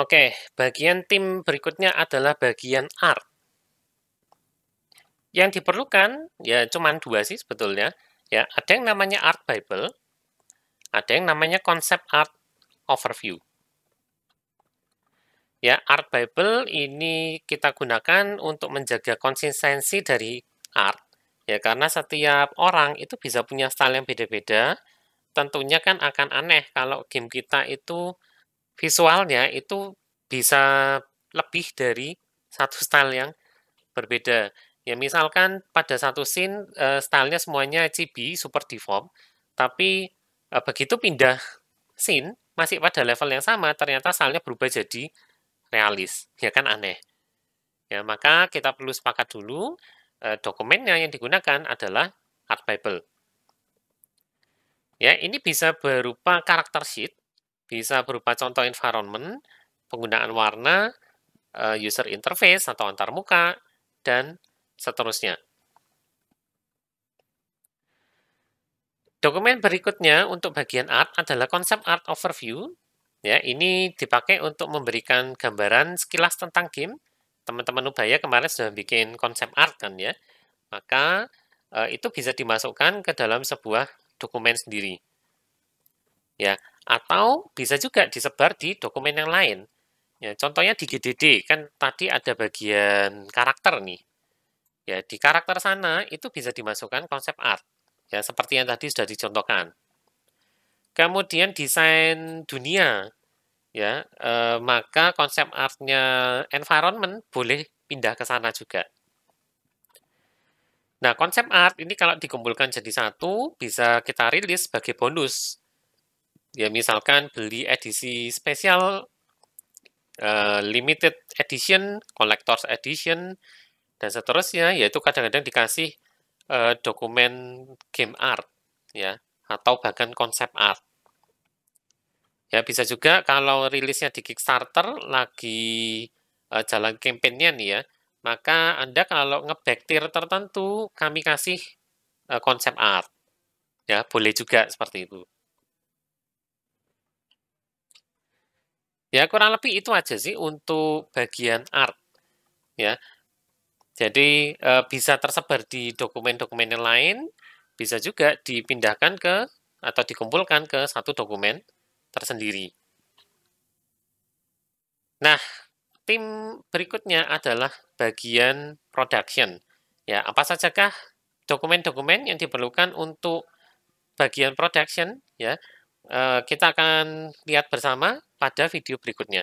Oke, bagian tim berikutnya adalah bagian art. Yang diperlukan ya cuman dua sih sebetulnya. Ya, ada yang namanya art bible, ada yang namanya konsep art overview. Ya, art bible ini kita gunakan untuk menjaga konsistensi dari art. Ya, karena setiap orang itu bisa punya style yang beda-beda. Tentunya kan akan aneh kalau game kita itu visualnya itu bisa lebih dari satu style yang berbeda. Ya misalkan pada satu scene uh, stylenya semuanya chibi, super deform, tapi uh, begitu pindah scene masih pada level yang sama, ternyata stylenya berubah jadi realis. Ya kan aneh. Ya maka kita perlu sepakat dulu uh, dokumennya yang digunakan adalah Art Bible. Ya, ini bisa berupa karakter sheet bisa berupa contoh environment, penggunaan warna, eh, user interface atau antarmuka, dan seterusnya. Dokumen berikutnya untuk bagian art adalah konsep art overview. Ya, ini dipakai untuk memberikan gambaran sekilas tentang game. Teman-teman Ubaya kemarin sudah bikin konsep art kan ya. Maka eh, itu bisa dimasukkan ke dalam sebuah dokumen sendiri. Ya, atau bisa juga disebar di dokumen yang lain. Ya, contohnya di GDD, kan tadi ada bagian karakter nih. Ya, di karakter sana itu bisa dimasukkan konsep art. Ya, seperti yang tadi sudah dicontohkan. Kemudian desain dunia. Ya, eh, maka konsep artnya environment boleh pindah ke sana juga. Nah, konsep art ini kalau dikumpulkan jadi satu, bisa kita rilis sebagai bonus ya misalkan beli edisi spesial uh, limited edition, collector's edition dan seterusnya yaitu kadang-kadang dikasih uh, dokumen game art ya atau bahkan konsep art. Ya bisa juga kalau rilisnya di Kickstarter lagi uh, jalan kampanye nih ya, maka Anda kalau ngebektir tertentu kami kasih uh, konsep art. Ya, boleh juga seperti itu. Ya, kurang lebih itu aja sih untuk bagian art. Ya. Jadi e, bisa tersebar di dokumen-dokumen yang lain, bisa juga dipindahkan ke atau dikumpulkan ke satu dokumen tersendiri. Nah, tim berikutnya adalah bagian production. Ya, apa sajakah dokumen-dokumen yang diperlukan untuk bagian production ya Eh, kita akan lihat bersama pada video berikutnya.